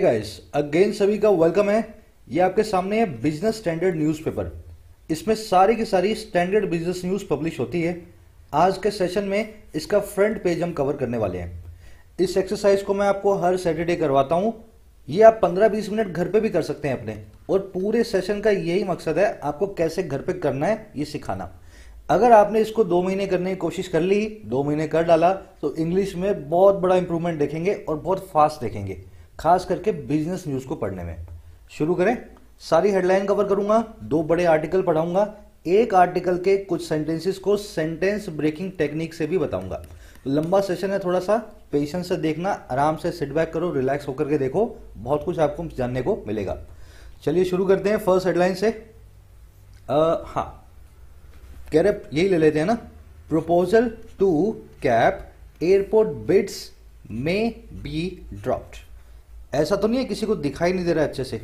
Guys again सभी का welcome है ये आपके सामने है बिजनेस स्टैंडर्ड न्यूज़पेपर इसमें सारी की सारी स्टैंडर्ड बिजनेस न्यूज़ पब्लिश होती है आज के सेशन में इसका फ्रंट पेज हम कवर करने वाले हैं इस एक्सरसाइज को मैं आपको हर सैटरडे करवाता हूँ ये आप 15-20 मिनट घर पे भी कर सकते हैं अपने और पूरे सेशन का यही मकसद है आपको कैसे घर पे करना है ये सिखाना अगर आपने इसको दो महीने करने की कोशिश कर ली दो महीने कर डाला तो इंग्लिश में बहुत बड़ा इंप्रूवमेंट देखेंगे और बहुत फास्ट देखेंगे खास करके बिजनेस न्यूज को पढ़ने में शुरू करें सारी हेडलाइन कवर करूंगा दो बड़े आर्टिकल पढ़ाऊंगा एक आर्टिकल के कुछ सेंटेंसेस को सेंटेंस ब्रेकिंग टेक्निक से भी बताऊंगा लंबा सेशन है थोड़ा सा पेशेंस से देखना आराम से सिटबैक बैक करो रिलैक्स होकर के देखो बहुत कुछ आपको जानने को मिलेगा चलिए शुरू करते हैं फर्स्ट हेडलाइन से आ, हाँ कह रहे यही ले लेते हैं ना proposal to cap airport bids may be dropped ऐसा तो नहीं है किसी को दिखाई नहीं दे रहा अच्छे से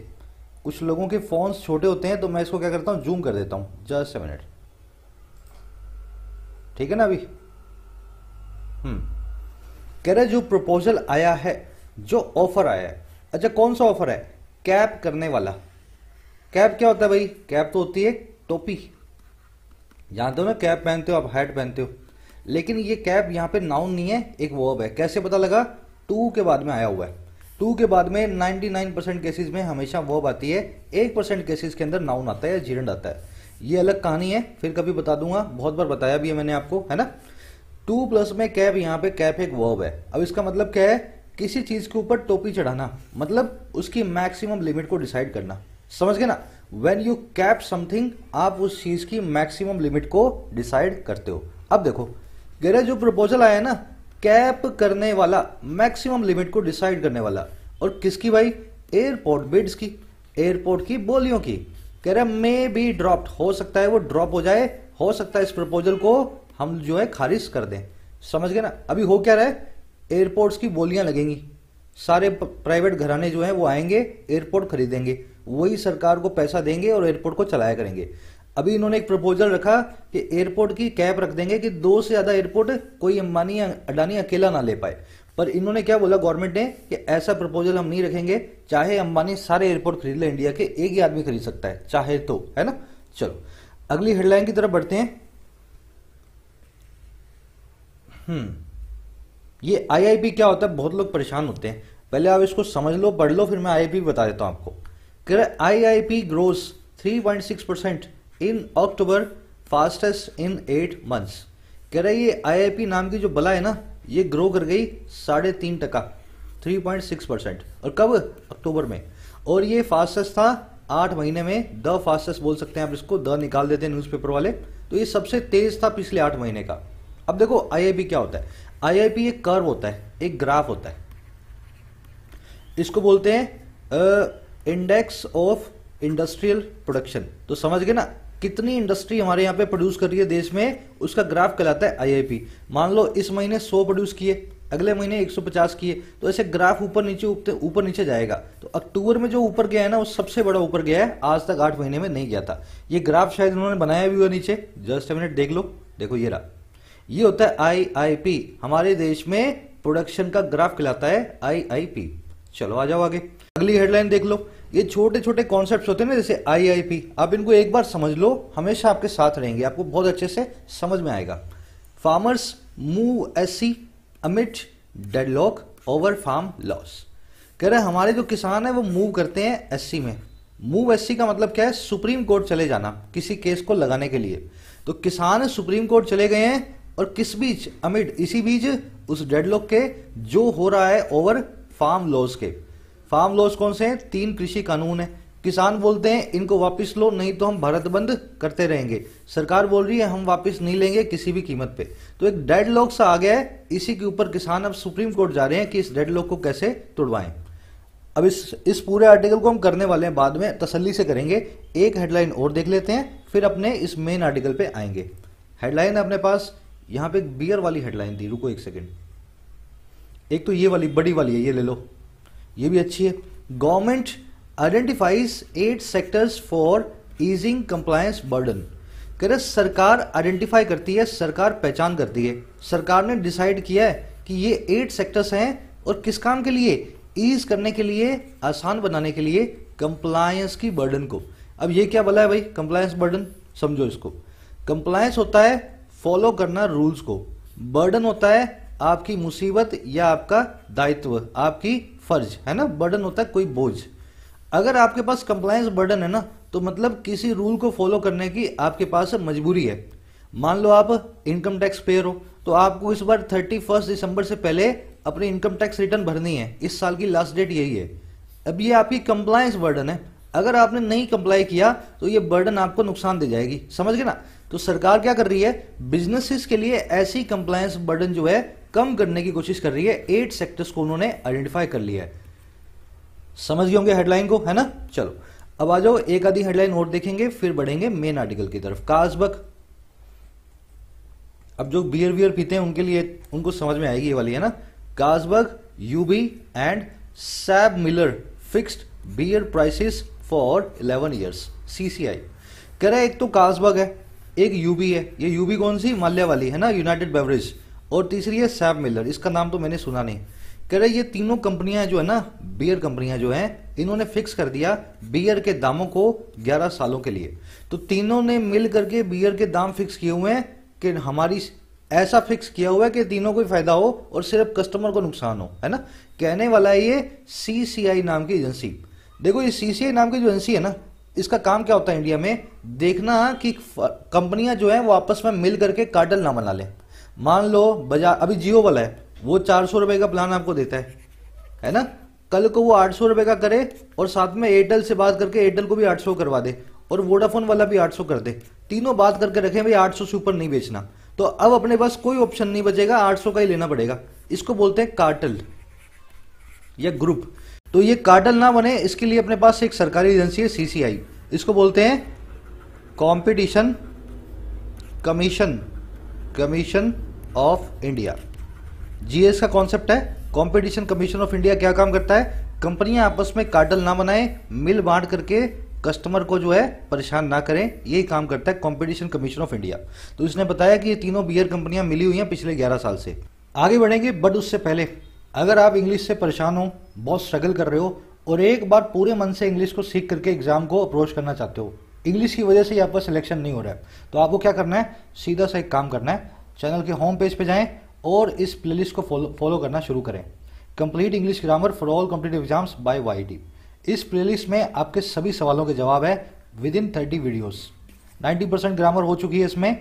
कुछ लोगों के फ़ोन्स छोटे होते हैं तो मैं इसको क्या करता हूँ जूम कर देता हूँ जस्ट ए मिनट ठीक है ना अभी हम्म कह रहे जो प्रपोजल आया है जो ऑफर आया है अच्छा कौन सा ऑफर है कैब करने वाला कैब क्या होता है भाई कैब तो होती है टोपी जानते हो ना कैब पहनते हो आप हैट पहनते हो लेकिन ये कैब यहाँ पे नाउन नहीं है एक वर्ब है कैसे पता लगा टू के बाद में आया हुआ है टू के बाद में 99 परसेंट केसेज में हमेशा वॉब आती है एक परसेंट केसेज के अंदर नाउन आता है या जीरंड आता है ये अलग कहानी है फिर कभी बता दूंगा बहुत बार बताया भी है मैंने आपको है ना टू प्लस में कैप यहाँ पे कैप एक वर्ब है अब इसका मतलब क्या है किसी चीज के ऊपर टोपी चढ़ाना मतलब उसकी मैक्सिमम लिमिट को डिसाइड करना समझ गए ना वेन यू कैप समथिंग आप उस चीज की मैक्सिमम लिमिट को डिसाइड करते हो अब देखो गैरा जो प्रपोजल आया है ना कैप करने वाला मैक्सिमम लिमिट को डिसाइड करने वाला और किसकी भाई एयरपोर्ट बिड्स की एयरपोर्ट की बोलियों की कह रहे मे बी ड्रॉप्ड हो सकता है वो ड्रॉप हो जाए हो सकता है इस प्रपोजल को हम जो है खारिज कर दें समझ गए ना अभी हो क्या रहा है एयरपोर्ट्स की बोलियां लगेंगी सारे प्राइवेट घराने जो हैं वो आएंगे एयरपोर्ट खरीदेंगे वही सरकार को पैसा देंगे और एयरपोर्ट को चलाया करेंगे अभी इन्होंने एक प्रपोजल रखा कि एयरपोर्ट की कैप रख देंगे कि दो से ज्यादा एयरपोर्ट कोई अंबानी अडानी अकेला ना ले पाए पर इन्होंने क्या बोला गवर्नमेंट ने कि ऐसा प्रपोजल हम नहीं रखेंगे चाहे अंबानी सारे एयरपोर्ट खरीद ले इंडिया के एक ही आदमी खरीद सकता है चाहे तो है ना चलो अगली हेडलाइन की तरफ बढ़ते हैं हम्म ये आईआईपी क्या होता है बहुत लोग परेशान होते हैं पहले आप इसको समझ लो पढ़ लो फिर मैं आईआईपी बता देता हूं आपको I I P grows three point six percent in October fastest in eight months कह रहा है ये आईआईपी नाम की जो बला है ना ये ग्रो कर गई साढ़े तीन टका थ्री पॉइंट सिक्स परसेंट और कब अक्टूबर में और ये फास्टेस्ट था आठ महीने में द फास्टेस्ट बोल सकते हैं आप इसको द निकाल देते हैं न्यूज वाले तो ये सबसे तेज था पिछले आठ महीने का अब देखो आई क्या होता है आई एक कर्व होता है एक ग्राफ होता है इसको बोलते हैं इंडेक्स ऑफ इंडस्ट्रियल प्रोडक्शन तो समझ गए ना कितनी इंडस्ट्री हमारे यहाँ पे प्रोड्यूस कर रही है देश में उसका ग्राफ कहलाता है आईआईपी मान लो इस महीने 100 प्रोड्यूस किए अगले महीने 150 किए तो ऐसे ग्राफ ऊपर नीचे ऊपर नीचे जाएगा तो अक्टूबर में जो ऊपर गया है ना वो सबसे बड़ा ऊपर गया है आज तक आठ महीने में नहीं गया था ये ग्राफ शायद उन्होंने बनाया भी हुआ नीचे जस्ट मिनट देख लो देखो ये रहा ये होता है आई हमारे देश में प्रोडक्शन का ग्राफ कहलाता है आई चलो आ जाओ आगे अगली हेडलाइन देख लो ये छोटे छोटे कॉन्सेप्ट होते हैं ना जैसे आई आई पी आप इनको एक बार समझ लो हमेशा आपके साथ रहेंगे आपको बहुत अच्छे से समझ में आएगा farmers move SC amid deadlock over farm laws कह रहे हमारे जो किसान है वो मूव करते हैं एससी e में मूव एससी e का मतलब क्या है सुप्रीम कोर्ट चले जाना किसी केस को लगाने के लिए तो किसान सुप्रीम कोर्ट चले गए हैं और किस बीच अमिट इसी बीच उस डेडलॉक के जो हो रहा है ओवर फार्म लॉस के फार्म लॉस कौन से हैं तीन कृषि कानून है किसान बोलते हैं इनको वापस लो नहीं तो हम भारत बंद करते रहेंगे सरकार बोल रही है हम वापस नहीं लेंगे किसी भी कीमत पे तो एक डेड लॉक सा आ गया है इसी के ऊपर किसान अब सुप्रीम कोर्ट जा रहे हैं कि इस डेड लॉक को कैसे तोड़वाएं अब इस इस पूरे आर्टिकल को हम करने वाले हैं बाद में तसल्ली से करेंगे एक हेडलाइन और देख लेते हैं फिर अपने इस मेन आर्टिकल पे आएंगे हेडलाइन अपने पास यहाँ पे एक बियर वाली हेडलाइन थी रुको एक सेकेंड एक तो ये वाली बड़ी वाली है ये ले लो ये भी अच्छी है government identifies eight sectors for easing compliance burden कह रहे सरकार आइडेंटिफाई करती है सरकार पहचान करती है सरकार ने डिसाइड किया है कि ये एट सेक्टर्स हैं और किस काम के लिए ईज करने के लिए आसान बनाने के लिए कंप्लायंस की बर्डन को अब ये क्या बोला है भाई कंप्लायंस बर्डन समझो इसको कंप्लायंस होता है फॉलो करना रूल्स को बर्डन होता है आपकी मुसीबत या आपका दायित्व आपकी फर्ज है ना बर्डन होता है कोई बोझ अगर आपके पास कंप्लायंस बर्डन है ना तो मतलब किसी रूल को फॉलो करने की आपके पास मजबूरी है मान लो आप इनकम टैक्स पेयर हो तो आपको इस बार थर्टी फर्स्ट दिसंबर से पहले अपनी इनकम टैक्स रिटर्न भरनी है इस साल की लास्ट डेट यही है अब ये आपकी कंप्लायंस बर्डन है अगर आपने नहीं कंप्लाई किया तो ये बर्डन आपको नुकसान दे जाएगी समझ गए ना तो सरकार क्या कर रही है बिजनेसिस के लिए ऐसी कंप्लायंस बर्डन जो है कम करने की कोशिश कर रही है एट सेक्टर्स को उन्होंने आइडेंटिफाई कर लिया है समझ गए होंगे हेडलाइन को है ना चलो अब आ जाओ एक आधी हेडलाइन और देखेंगे फिर बढ़ेंगे मेन आर्टिकल की तरफ काजबक अब जो बियर वियर पीते हैं उनके लिए उनको समझ में आएगी ये वाली है ना Carlsberg UB and SAB Miller fixed beer prices for 11 years CCI कह रहा तो है एक तो काजबर्ग है एक यूबी है ये यूबी कौन सी माल्या वाली है ना यूनाइटेड बेवरेज और तीसरी है सैब मिलर इसका नाम तो मैंने सुना नहीं कह रहे ये तीनों कंपनियां जो है ना बियर कंपनियां जो हैं इन्होंने फिक्स कर दिया बियर के दामों को 11 सालों के लिए तो तीनों ने मिल करके बियर के दाम फिक्स किए हुए हैं कि हमारी ऐसा फिक्स किया हुआ है कि तीनों को फायदा हो और सिर्फ कस्टमर को नुकसान हो है ना कहने वाला है ये सी नाम की एजेंसी देखो ये सी नाम की जो एजेंसी है ना इसका काम क्या होता है इंडिया में देखना कि कंपनियां जो है वो आपस में मिल करके कार्टल ना बना लें मान लो बजा अभी जियो वाला है वो चार सौ रुपए का प्लान आपको देता है है ना कल को वो आठ सौ रुपए का करे और साथ में एयरटेल से बात करके एयरटेल को भी आठ सौ करवा दे और वोडाफोन वाला भी आठ सौ कर दे तीनों बात करके रखे भाई आठ सौ से ऊपर नहीं बेचना तो अब अपने पास कोई ऑप्शन नहीं बचेगा आठ सौ का ही लेना पड़ेगा इसको बोलते हैं कार्टल या ग्रुप तो ये कार्टल ना बने इसके लिए अपने पास एक सरकारी एजेंसी है सीसीआई इसको बोलते हैं competition commission commission of India GS का कॉन्सेप्ट है कंपटीशन कमीशन ऑफ इंडिया क्या काम करता है कंपनियां आपस में कार्टल ना बनाए मिल बांट करके कस्टमर को जो है परेशान ना करें यही काम करता है कंपटीशन कमीशन ऑफ इंडिया तो इसने बताया कि ये तीनों बियर कंपनियां मिली हुई हैं पिछले 11 साल से आगे बढ़ेंगे बट उससे पहले अगर आप इंग्लिश से परेशान हो बहुत स्ट्रगल कर रहे हो और एक बार पूरे मन से इंग्लिश को सीख करके एग्जाम को अप्रोच करना चाहते हो इंग्लिश की वजह से यहाँ पर सिलेक्शन नहीं हो रहा है तो आपको क्या करना है सीधा सा एक काम करना है चैनल के होम पेज पे जाएं और इस प्लेलिस्ट को फॉलो करना शुरू करें complete English grammar for all complete exams by Y इस प्लेलिस्ट में आपके सभी सवालों के जवाब है within thirty videos ninety percent grammar हो चुकी है इसमें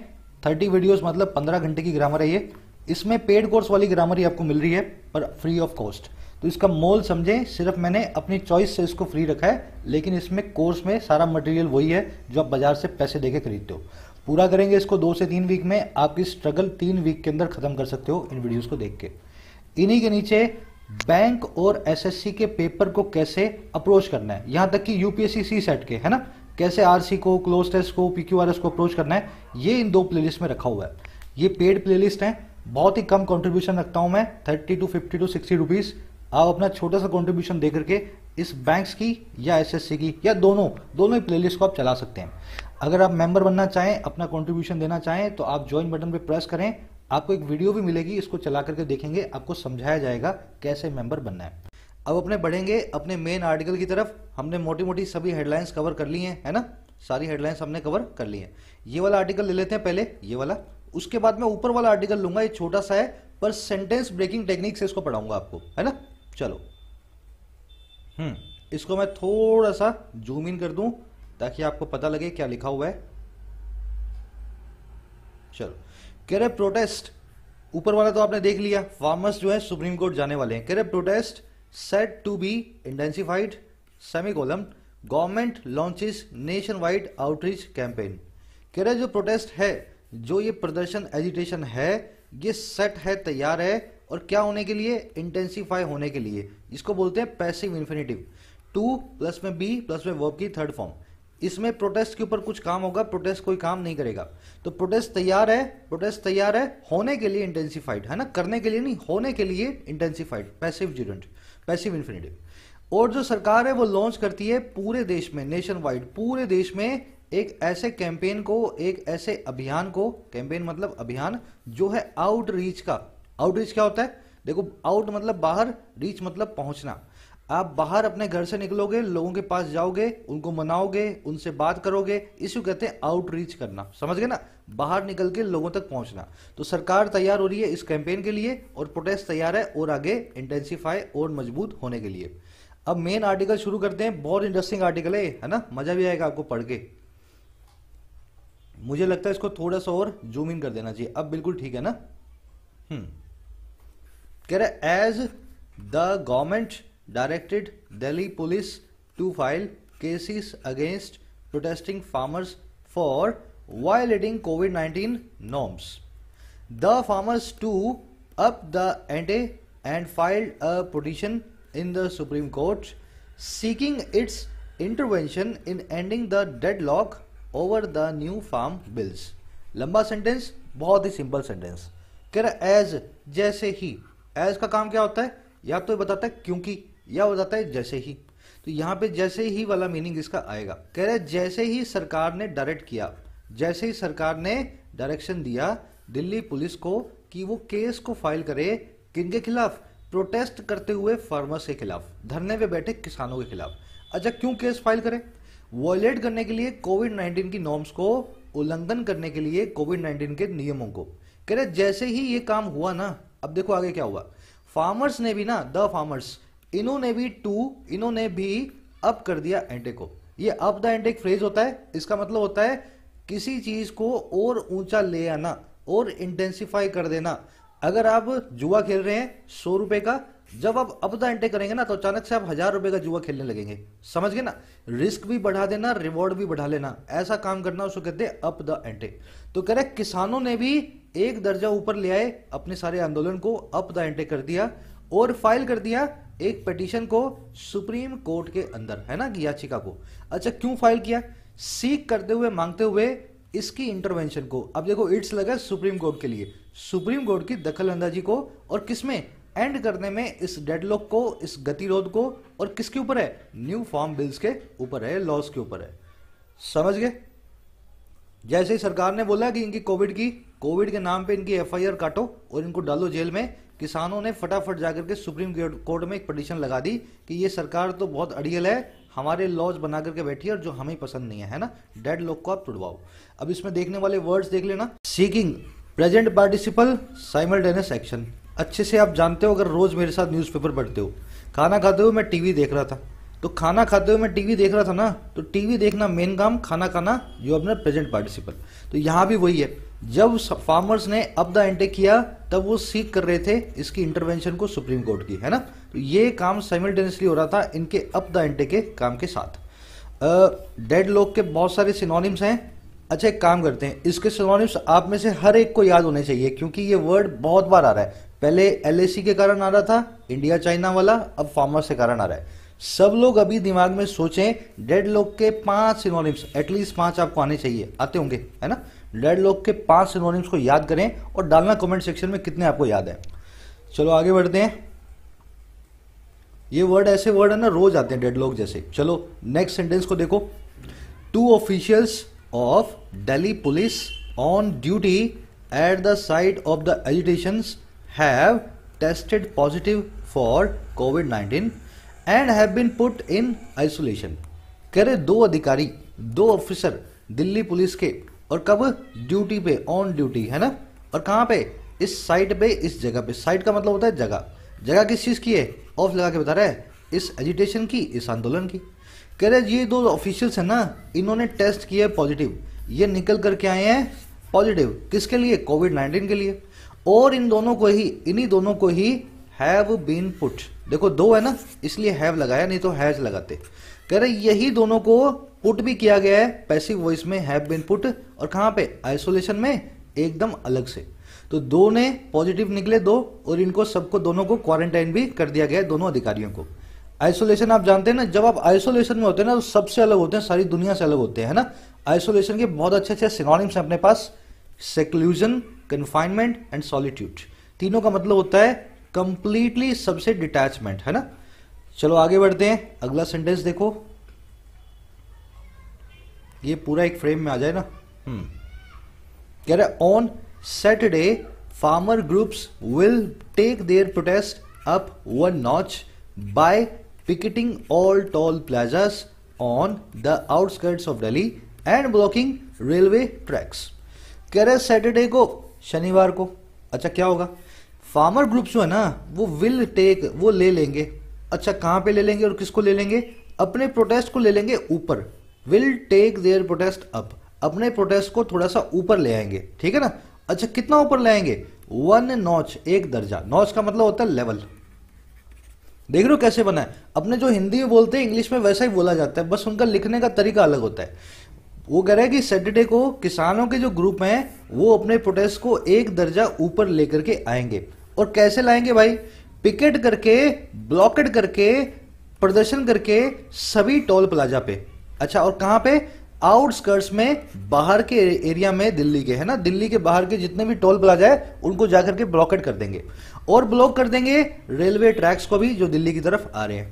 थर्टी वीडियोज मतलब पंद्रह घंटे की ग्रामर है ये इसमें पेड कोर्स वाली ग्रामर ही आपको मिल रही है पर फ्री ऑफ कॉस्ट तो इसका मोल समझें सिर्फ मैंने अपनी चॉइस से इसको फ्री रखा है लेकिन इसमें कोर्स में सारा मटेरियल वही है जो आप बाजार से पैसे देके खरीदते हो पूरा करेंगे इसको दो से तीन वीक में आपकी स्ट्रगल तीन वीक के अंदर खत्म कर सकते हो इन वीडियोस को देख के इन्हीं के नीचे बैंक और एस के पेपर को कैसे अप्रोच करना है यहां तक कि यूपीएससी सी सेट के है ना कैसे आरसी को क्लोज टेस्ट को पीक्यूआरएस को अप्रोच करना है ये इन दो प्लेलिस्ट में रखा हुआ है ये पेड प्लेलिस्ट है बहुत ही कम कंट्रीब्यूशन रखता हूं मैं thirty two fifty two sixty rupees आप अपना छोटा सा कॉन्ट्रीब्यूशन दे करके इस बैंक की या सी की या दोनों दोनों ही प्लेलिस्ट को आप चला सकते हैं अगर आप मेंबर बनना चाहें अपना कॉन्ट्रीब्यूशन देना चाहें तो आप ज्वाइन बटन पर प्रेस करें आपको एक वीडियो भी मिलेगी इसको चला करके देखेंगे आपको समझाया जाएगा कैसे मेंबर बनना है अब अपने बढ़ेंगे अपने मेन आर्टिकल की तरफ हमने मोटी मोटी सभी हेडलाइंस कवर कर ली हैं है ना सारी हेडलाइंस हमने कवर कर ली है ये वाला आर्टिकल ले लेते हैं पहले ये वाला उसके बाद मैं ऊपर वाला आर्टिकल लूंगा ये छोटा सा है पर सेंटेंस ब्रेकिंग टेक्निक से इसको पढ़ाऊंगा आपको है ना चलो हम्म इसको मैं थोड़ा सा जूम इन कर दूं ताकि आपको पता लगे क्या लिखा हुआ है चलो कह रहे प्रोटेस्ट ऊपर वाला तो आपने देख लिया फार्मर्स जो है सुप्रीम कोर्ट जाने वाले हैं कह रहे protest set to be intensified semicolon government launches nation wide outreach campaign कह रहे जो प्रोटेस्ट है जो ये प्रदर्शन एजिटेशन है ये सेट है तैयार है और क्या होने के लिए इंटेंसीफाई होने के लिए इसको बोलते हैं पैसिव इन्फिनेटिव टू प्लस में बी प्लस में वर्ब की थर्ड फॉर्म इसमें प्रोटेस्ट के ऊपर कुछ काम होगा प्रोटेस्ट कोई काम नहीं करेगा तो प्रोटेस्ट तैयार है प्रोटेस्ट तैयार है होने के लिए इंटेंसिफाइड है ना करने के लिए नहीं होने के लिए इंटेंसिफाइड पैसिव जीडेंट पैसिव इन्फिनेटिव और जो सरकार है वो लॉन्च करती है पूरे देश में नेशन वाइड पूरे देश में एक ऐसे कैंपेन को एक ऐसे अभियान को कैंपेन मतलब अभियान जो है आउटरीच का आउटरीच क्या होता है देखो आउट मतलब बाहर रीच मतलब पहुंचना आप बाहर अपने घर से निकलोगे लोगों के पास जाओगे उनको मनाओगे उनसे बात करोगे इसको कहते हैं आउटरीच करना समझ गए ना बाहर निकल के लोगों तक पहुंचना तो सरकार तैयार हो रही है इस कैंपेन के लिए और प्रोटेस्ट तैयार है और आगे इंटेंसिफाई और मजबूत होने के लिए अब मेन आर्टिकल शुरू करते हैं बहुत इंटरेस्टिंग आर्टिकल है है ना मजा भी आएगा आपको पढ़ के मुझे लगता है इसको थोड़ा सा और जूम इन कर देना चाहिए अब बिल्कुल ठीक है ना हम्म कह रहे as the government directed Delhi police to file cases against protesting farmers for violating Covid 19 norms the farmers to up the ante and file a petition in the Supreme Court seeking its intervention in ending the deadlock over the new farm bills लंबा sentence बहुत ही simple sentence कह रहे as जैसे ही as का काम क्या होता है या तो बताता है क्योंकि या बताता है जैसे ही तो यहाँ पे जैसे ही वाला मीनिंग इसका आएगा कह रहे जैसे ही सरकार ने डायरेक्ट किया जैसे ही सरकार ने डायरेक्शन दिया दिल्ली पुलिस को कि वो केस को फाइल करे किनके खिलाफ प्रोटेस्ट करते हुए फार्मर्स के खिलाफ धरने में बैठे किसानों के खिलाफ अच्छा क्यों केस फाइल करे वॉयलेट करने के लिए कोविड 19 की नॉर्म्स को उल्लंघन करने के लिए कोविड 19 के नियमों को कह रहे जैसे ही ये काम हुआ ना अब देखो आगे क्या हुआ फार्मर्स ने भी ना द फार्मर्स इन्होंने भी टू इन्होंने भी अप कर दिया एंटे को ये अप द एंटे फ्रेज होता है इसका मतलब होता है किसी चीज को और ऊंचा ले आना और इंटेंसिफाई कर देना अगर आप जुआ खेल रहे हैं सौ रुपए का जब आप अपदा एंट्री करेंगे ना तो अचानक से आप हजार रुपए का जुआ खेलने लगेंगे समझ गए ना रिस्क भी बढ़ा देना रिवॉर्ड भी बढ़ा लेना ऐसा काम करना उसको कहते हैं अप द एंट्री तो कह रहे किसानों ने भी एक दर्जा ऊपर ले आए अपने सारे आंदोलन को अप द एंट्री कर दिया और फाइल कर दिया एक पिटीशन को सुप्रीम कोर्ट के अंदर है ना याचिका को अच्छा क्यों फाइल किया सीख करते हुए मांगते हुए इसकी इंटरवेंशन को अब देखो इट्स लगा सुप्रीम कोर्ट के लिए सुप्रीम कोर्ट की दखल अंदाजी को और किसमें एंड करने में इस डेडलॉक को इस गतिरोध को और किसके ऊपर है न्यू फॉर्म बिल्स के ऊपर है लॉस के ऊपर है समझ गए जैसे ही सरकार ने बोला कि इनकी कोविड की कोविड के नाम पे इनकी एफआईआर काटो और इनको डालो जेल में किसानों ने फटाफट जाकर के सुप्रीम कोर्ट में एक पटिशन लगा दी कि ये सरकार तो बहुत अड़ियल है हमारे लॉज बना करके बैठी है और जो हमें पसंद नहीं है है ना डेड लॉक को आप टुड़वाओ अब इसमें देखने वाले वर्ड्स देख लेना seeking present participle simultaneous action अच्छे से आप जानते हो अगर रोज़ मेरे साथ न्यूज़पेपर पढ़ते हो खाना खाते हुए मैं टीवी देख रहा था तो खाना खाते हुए मैं टीवी देख रहा था ना तो टीवी देखना मेन काम खाना खाना जो अपना प्रेजेंट पार्टिसिपल तो यहाँ भी वही है जब फार्मर्स ने अब द एंटे किया तब वो सीख कर रहे थे इसकी इंटरवेंशन को सुप्रीम कोर्ट की है ना तो ये काम साइमल्टेनियसली हो रहा था इनके अब द एंटे के काम के साथ डेड लोग के बहुत सारे सिनोनिम्स हैं अच्छा एक काम करते हैं इसके सिनोनिम्स आप में से हर एक को याद होने चाहिए क्योंकि ये वर्ड बहुत बार आ रहा है पहले एल के कारण आ रहा था इंडिया चाइना वाला अब फार्मर्स के कारण आ रहा है सब लोग अभी दिमाग में सोचें डेड लोग के पांच सिनोनिम्स एटलीस्ट पांच आपको आने चाहिए आते होंगे है ना डेड लोग के पांच सिनोनिम्स को याद करें और डालना कमेंट सेक्शन में कितने आपको याद है चलो आगे बढ़ते हैं ये वर्ड ऐसे वर्ड है ना रोज आते हैं डेड लोग जैसे चलो नेक्स्ट सेंटेंस को देखो two officials of Delhi police on duty at the site of the agitation have tested positive for COVID-19 and have been put in isolation. रहे दो अधिकारी दो ऑफिसर दिल्ली पुलिस के और कब ड्यूटी पे ऑन ड्यूटी है ना और कहाँ पे इस साइट पे इस जगह पे साइट का मतलब होता है जगह जगह किस चीज़ की है ऑफ लगा के बता रहा है इस एजिटेशन की इस आंदोलन की कह रहे ये दो ऑफिशियल्स हैं ना इन्होंने टेस्ट किया है पॉजिटिव ये निकल करके आए हैं पॉजिटिव किसके लिए कोविड नाइन्टीन के लिए और इन दोनों को ही इन्हीं दोनों को ही हैव बीन पुट देखो दो है ना इसलिए हैव लगाया नहीं तो हैज लगाते कह रहे यही दोनों को पुट भी किया गया है पैसिव वॉइस में हैव बीन पुट और कहां पे आइसोलेशन में एकदम अलग से तो दो ने पॉजिटिव निकले दो और इनको सबको दोनों को क्वारंटाइन भी कर दिया गया है दोनों अधिकारियों को आइसोलेशन आप जानते हैं ना जब आप आइसोलेशन में होते हैं ना तो सबसे अलग होते हैं सारी दुनिया से अलग होते हैं ना आइसोलेशन के बहुत अच्छे अच्छे सिनोनिम्स हैं अपने पास सेक्लूजन कन्फाइनमेंट एंड सॉलिट्यूड तीनों का मतलब होता है कंप्लीटली सबसे डिटैचमेंट है ना चलो आगे बढ़ते हैं अगला सेंटेंस देखो ये पूरा एक फ्रेम में आ जाए ना हम्म कह रहे on Saturday farmer groups will take their protest up one notch by picketing all toll plazas on the outskirts of Delhi and blocking railway tracks कह रहे सैटरडे को शनिवार को अच्छा क्या होगा फार्मर ग्रुप जो है ना वो विल टेक वो ले लेंगे अच्छा कहां पे ले लेंगे और किसको ले लेंगे अपने प्रोटेस्ट को ले लेंगे ऊपर will take their protest up अपने प्रोटेस्ट को थोड़ा सा ऊपर ले आएंगे ठीक है ना अच्छा कितना ऊपर आएंगे वन नॉच एक दर्जा नॉच का मतलब होता है लेवल देख रहे हो कैसे बना है अपने जो हिंदी में बोलते हैं इंग्लिश में वैसा ही बोला जाता है बस उनका लिखने का तरीका अलग होता है वो कह रहे हैं कि सैटरडे को किसानों के जो ग्रुप हैं वो अपने प्रोटेस्ट को एक दर्जा ऊपर लेकर के आएंगे और कैसे लाएंगे भाई पिकेट करके ब्लॉकेट करके प्रदर्शन करके सभी टोल प्लाजा पे अच्छा और कहाँ पे आउटस्कर्ट्स में बाहर के एरिया में दिल्ली के है ना दिल्ली के बाहर के जितने भी टोल प्लाजा है उनको जाकर के ब्लॉकेट कर देंगे और ब्लॉक कर देंगे रेलवे ट्रैक्स को भी जो दिल्ली की तरफ आ रहे हैं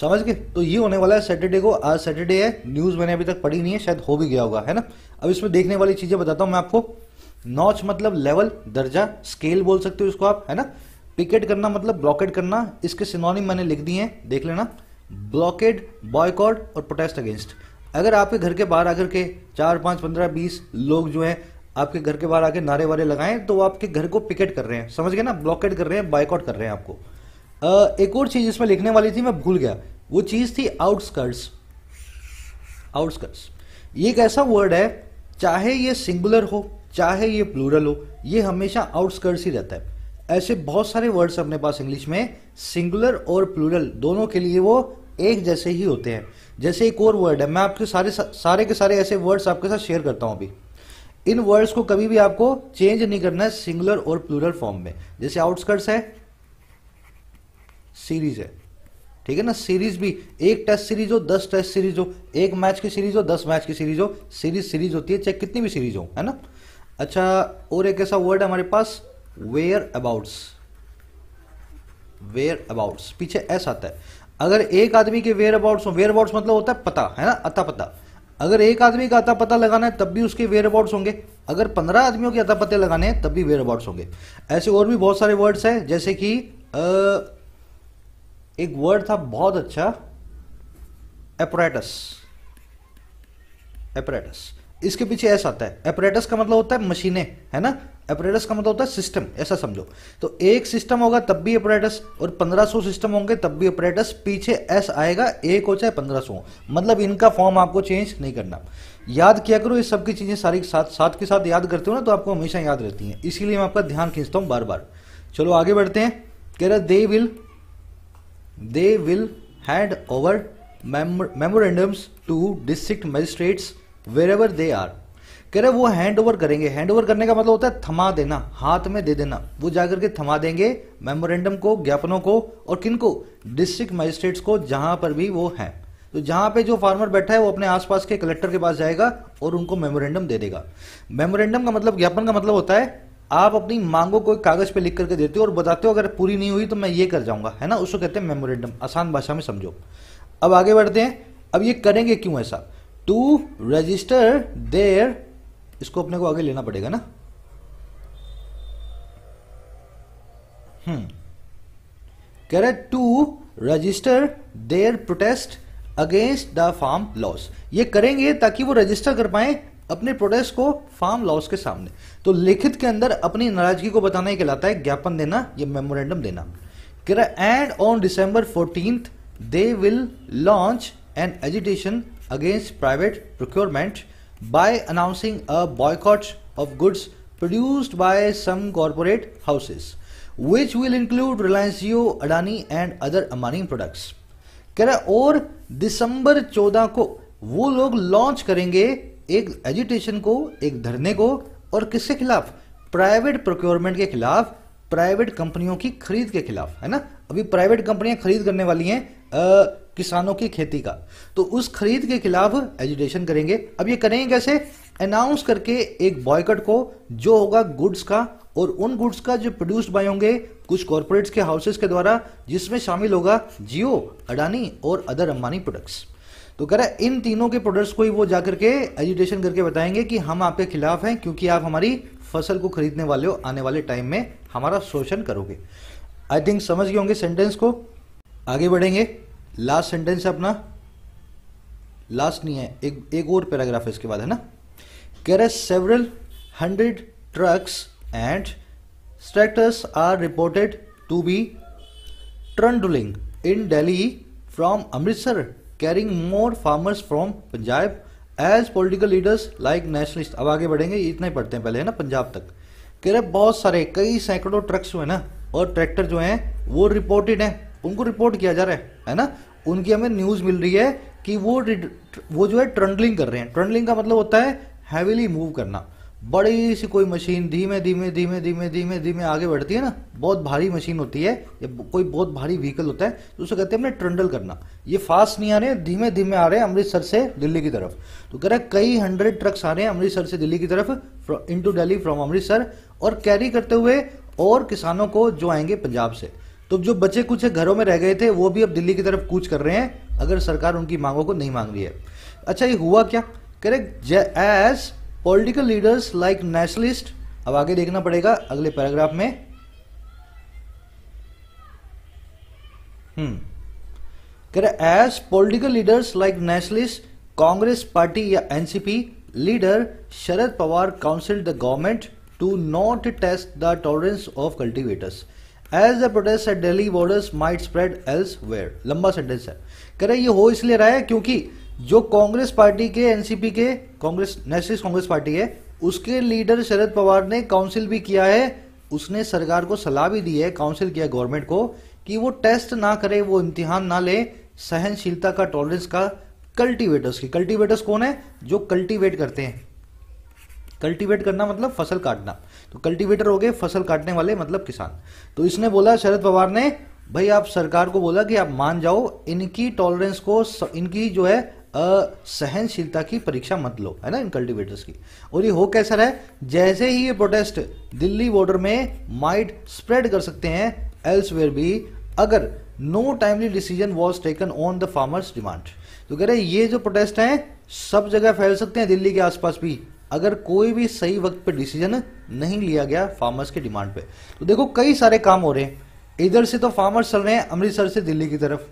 समझ गए तो ये होने वाला है सैटरडे को आज सैटरडे है न्यूज़ मैंने अभी तक पढ़ी नहीं है शायद हो भी गया होगा है ना अब इसमें देखने वाली चीज़ें बताता हूं मैं आपको नॉच मतलब लेवल दर्जा स्केल बोल सकते हो इसको आप है ना पिकेट करना मतलब ब्लॉकेट करना इसके सिनोनिम मैंने लिख दिए हैं देख लेना ब्लॉकेट बॉयकॉट और प्रोटेस्ट अगेंस्ट अगर आपके घर के बाहर आकर के चार पांच पंद्रह बीस लोग जो है आपके घर के बाहर आके नारे वारे लगाएं तो आपके घर को पिकेट कर रहे हैं समझ गए ना ब्लॉकेट कर रहे हैं बायकॉट कर रहे हैं आपको एक और चीज़ इसमें लिखने वाली थी मैं भूल गया वो चीज़ थी आउटस्कर्ट्स आउटस्कर्ट्स ये एक ऐसा वर्ड है चाहे ये सिंगुलर हो चाहे ये प्लूरल हो ये हमेशा आउटस्कर्ट्स ही रहता है ऐसे बहुत सारे वर्ड्स अपने पास इंग्लिश में सिंगुलर और प्लूरल दोनों के लिए वो एक जैसे ही होते हैं जैसे एक और वर्ड है मैं आपके सारे सारे के सारे ऐसे वर्ड्स आपके साथ शेयर करता हूं अभी इन वर्ड्स को कभी भी आपको चेंज नहीं करना है सिंगुलर और प्लूरल फॉर्म में जैसे आउटस्कर्ट्स है सीरीज है ठीक है ना सीरीज भी एक टेस्ट सीरीज हो दस टेस्ट सीरीज हो एक मैच की सीरीज हो दस मैच की सीरीज हो सीरीज सीरीज होती है चाहे कितनी भी सीरीज हो है ना अच्छा और एक ऐसा वर्ड है हमारे पास वेयर अबाउट्स वेयर अबाउट्स पीछे एस आता है अगर एक आदमी के वेयर अबाउट्स वेयर अबाउट्स मतलब होता है पता है ना अता पता अगर एक आदमी का अता पता लगाना है तब भी उसके वेयर अबाउट्स होंगे अगर पंद्रह आदमियों के अता पते लगाने हैं तब भी वेयर अबाउट्स होंगे ऐसे और भी बहुत सारे वर्ड्स हैं जैसे कि एक वर्ड था बहुत अच्छा एपरेटस एपरेटस इसके पीछे ऐसा आता है एपरेटस का मतलब होता है मशीनें है ना एपरेटस का मतलब होता है सिस्टम ऐसा समझो तो एक सिस्टम होगा तब भी एपरेटस और 1500 सिस्टम होंगे तब भी एपरेटस पीछे एस आएगा एक हो चाहे 1500 मतलब इनका फॉर्म आपको चेंज नहीं करना याद किया करो ये सबकी चीज़ें सारी साथ साथ के साथ याद करते हो ना तो आपको हमेशा याद रहती है इसीलिए मैं आपका ध्यान खींचता हूं बार बार चलो आगे बढ़ते हैं कह रहे they will they will hand over mem- memorandums to district magistrates wherever they are कह रहे वो हैंड ओवर करेंगे हैंड ओवर करने का मतलब होता है थमा देना हाथ में दे देना वो जाकर के थमा देंगे मेमोरेंडम को ज्ञापनों को और किनको डिस्ट्रिक्ट मजिस्ट्रेट्स को जहां पर भी वो हैं तो जहां पे जो फार्मर बैठा है वो अपने आसपास के कलेक्टर के पास जाएगा और उनको मेमोरेंडम दे देगा मेमोरेंडम का मतलब ज्ञापन का मतलब होता है आप अपनी मांगों को कागज पे लिख करके देते हो और बताते हो अगर पूरी नहीं हुई तो मैं ये कर जाऊंगा है ना उसको कहते हैं मेमोरेंडम आसान भाषा में समझो अब आगे बढ़ते हैं अब ये करेंगे क्यों ऐसा टू रजिस्टर देयर इसको अपने को आगे लेना पड़ेगा ना हम्म कह रहे to register their protest against the farm laws ये करेंगे ताकि वो रजिस्टर कर पाए अपने प्रोड्रेस को फार्म लॉस के सामने तो लिखित के अंदर अपनी नाराजगी को बताने के लाता है ज्ञापन देना या मेमोरेंडम देना and on December fourteen they will launch an agitation against private procurement by announcing a boycott of goods produced by some corporate houses which will include Reliance Jio, Adani and other Amani products कह रहा और दिसंबर चौदह को वो लोग launch करेंगे एक agitation को एक धरने को और किसके खिलाफ प्राइवेट प्रोक्योरमेंट के खिलाफ प्राइवेट कंपनियों की खरीद के खिलाफ है ना अभी प्राइवेट कंपनियां खरीद करने वाली हैं किसानों की खेती का तो उस खरीद के खिलाफ एजुटेशन करेंगे अब ये करेंगे कैसे अनाउंस करके एक बॉयकट को जो होगा गुड्स का और उन गुड्स का जो प्रोड्यूस्ड बाय होंगे कुछ कॉरपोरेट्स के हाउसेस के द्वारा जिसमें शामिल होगा जियो अडानी और अदर अंबानी प्रोडक्ट्स तो कह रहा है इन तीनों के प्रोडक्ट्स को ही वो जाकर के एजुटेशन करके बताएंगे कि हम आपके खिलाफ हैं क्योंकि आप हमारी फसल को खरीदने वाले हो आने वाले टाइम में हमारा शोषण करोगे आई थिंक समझ गए होंगे सेंटेंस को आगे बढ़ेंगे लास्ट सेंटेंस है अपना लास्ट नहीं है एक एक और पैराग्राफ इसके बाद है ना कह रहे several hundred trucks and tractors are reported to be trundling in Delhi from Amritsar carrying more farmers from Punjab as political leaders like nationalist अब आगे बढ़ेंगे इतना ही पढ़ते हैं पहले है ना पंजाब तक कह रहे बहुत सारे कई सैकड़ों ट्रक्स जो है ना और ट्रैक्टर जो हैं वो रिपोर्टेड हैं उनको रिपोर्ट किया जा रहा है है ना उनकी हमें न्यूज़ मिल रही है कि वो वो जो है ट्रंडलिंग कर रहे हैं ट्रंडलिंग का मतलब होता है हैवीली मूव करना बड़ी सी कोई मशीन धीमे धीमे धीमे धीमे धीमे धीमे आगे बढ़ती है ना बहुत भारी मशीन होती है या कोई बहुत भारी व्हीकल होता है तो उसे कहते हैं हमने ट्रंडल करना ये फास्ट नहीं आ रहे धीमे धीमे आ रहे हैं अमृतसर से दिल्ली की तरफ तो कह रहे हैं कई हंड्रेड ट्रक्स आ रहे हैं अमृतसर से दिल्ली की तरफ into Delhi from Amritsar और कैरी करते हुए और किसानों को जो आएंगे पंजाब से तो जो बचे कुछ घरों में रह गए थे वो भी अब दिल्ली की तरफ कूच कर रहे हैं अगर सरकार उनकी मांगों को नहीं मांग रही है अच्छा ये हुआ क्या correct as political leaders like nationalist अब आगे देखना पड़ेगा अगले पैराग्राफ में हम्म कह रहे as political leaders like nationalist Congress party or NCP leader Sharad Pawar counsel the government to not test the tolerance of cultivators as the protest Delhi Delhi might spread else elsewhere लंबा सेंटेंस है कह रहे ये हो इसलिए रहा है क्योंकि जो कांग्रेस पार्टी के एनसीपी के कांग्रेस नेशनल कांग्रेस पार्टी है उसके लीडर शरद पवार ने काउंसिल भी किया है उसने सरकार को सलाह भी दी है काउंसिल किया गवर्नमेंट को कि वो टेस्ट ना करे वो इम्तिहान ना ले सहनशीलता का टॉलरेंस का कल्टीवेटर्स की कल्टीवेटर्स कौन है जो कल्टीवेट करते हैं कल्टीवेट करना मतलब फसल काटना तो कल्टीवेटर हो गए फसल काटने वाले मतलब किसान तो इसने बोला शरद पवार ने भाई आप सरकार को बोला कि आप मान जाओ इनकी टॉलरेंस को इनकी जो है असहनशीलता की परीक्षा मत लो है ना इन कल्टिवेटर्स की और ये हो कैसा है जैसे ही ये प्रोटेस्ट दिल्ली बॉर्डर में माइट स्प्रेड कर सकते हैं एल्सवेयर भी अगर no timely decision was taken on the farmers demand तो कह रहे ये जो प्रोटेस्ट हैं सब जगह फैल सकते हैं दिल्ली के आसपास भी अगर कोई भी सही वक्त पर डिसीजन नहीं लिया गया फार्मर्स के डिमांड पे तो देखो कई सारे काम हो रहे हैं इधर से तो फार्मर्स चल रहे हैं अमृतसर से दिल्ली की तरफ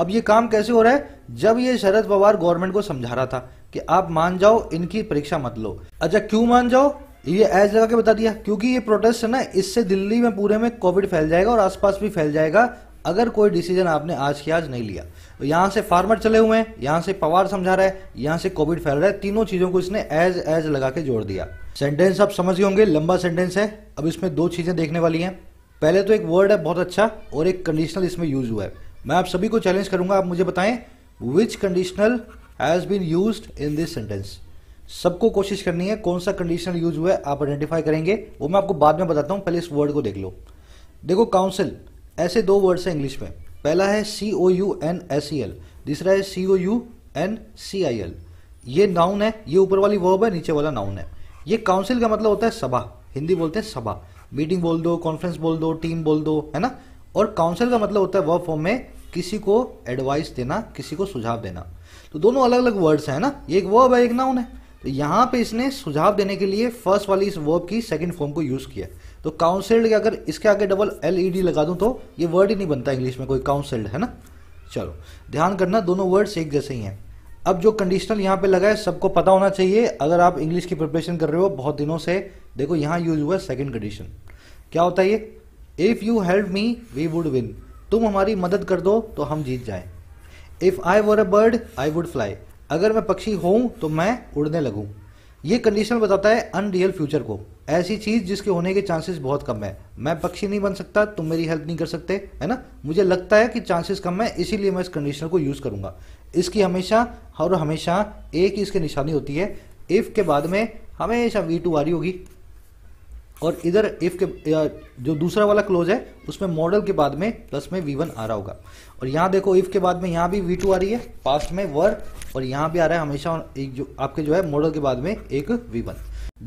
अब ये काम कैसे हो रहा है जब ये शरद पवार गवर्नमेंट को समझा रहा था कि आप मान जाओ इनकी परीक्षा मत लो अच्छा क्यों मान जाओ ये ऐस लगा के बता दिया क्योंकि ये प्रोटेस्ट है ना इससे दिल्ली में पूरे में कोविड फैल जाएगा और आसपास भी फैल जाएगा अगर कोई डिसीजन आपने आज की आज नहीं लिया तो यहाँ से फार्मर चले हुए हैं यहां से पवार समझा रहा है यहाँ से कोविड फैल रहा है तीनों चीज़ों को इसने एज एज लगा के जोड़ दिया सेंटेंस आप समझ गए होंगे लंबा सेंटेंस है अब इसमें दो चीज़ें देखने वाली हैं पहले तो एक वर्ड है बहुत अच्छा और एक कंडीशनल इसमें यूज हुआ है मैं आप सभी को चैलेंज करूंगा आप मुझे बताएं which conditional has been use in this sentence सबको कोशिश करनी है कौन सा कंडीशनल यूज हुआ है आप आइडेंटिफाई करेंगे वो मैं आपको बाद में बताता हूं पहले इस वर्ड को देख लो देखो काउंसिल ऐसे दो वर्ड्स हैं इंग्लिश में पहला है C O U N S E L दूसरा है C O U N C I L ये नाउन है ये ऊपर वाली वर्ब है नीचे वाला नाउन है ये काउंसिल का मतलब होता है सभा हिंदी बोलते हैं सभा मीटिंग बोल दो कॉन्फ्रेंस बोल दो टीम बोल दो है ना और काउंसिल का मतलब होता है वर्ब फॉर्म में किसी को एडवाइस देना किसी को सुझाव देना तो दोनों अलग अलग वर्ड्स है ना एक वर्ब है एक नाउन है तो यहां पे इसने सुझाव देने के लिए फर्स्ट वाली इस वर्ब की सेकंड फॉर्म को यूज किया तो काउंसिल्ड अगर इसके आगे डबल एल ई डी लगा दूं तो ये वर्ड ही नहीं बनता इंग्लिश में कोई काउंसिल्ड है ना चलो ध्यान करना दोनों वर्ड्स एक जैसे ही हैं अब जो कंडीशनल यहाँ पे लगा है सबको पता होना चाहिए अगर आप इंग्लिश की प्रिपरेशन कर रहे हो बहुत दिनों से देखो यहाँ यूज हुआ सेकेंड कंडीशन क्या होता है ये if you help me we would win तुम हमारी मदद कर दो तो हम जीत जाए if I were a bird I would fly अगर मैं पक्षी हूँ तो मैं उड़ने लगू ये कंडीशन बताता है अनरियल फ्यूचर को ऐसी चीज़ जिसके होने के चांसेस बहुत कम है मैं पक्षी नहीं बन सकता तुम मेरी हेल्प नहीं कर सकते है ना मुझे लगता है कि चांसेस कम है इसीलिए मैं इस कंडीशनर को यूज़ करूंगा इसकी हमेशा और हमेशा एक ही इसकी निशानी होती है इफ़ के बाद में हमेशा वी टू आ रही होगी और इधर इफ के जो दूसरा वाला क्लोज है उसमें मॉडल के बाद में प्लस में वी वन आ रहा होगा और यहाँ देखो इफ के बाद में यहां भी वी टू आ रही है पास्ट में वर और यहां भी आ रहा है हमेशा एक जो आपके जो है मॉडल के बाद में एक वी वन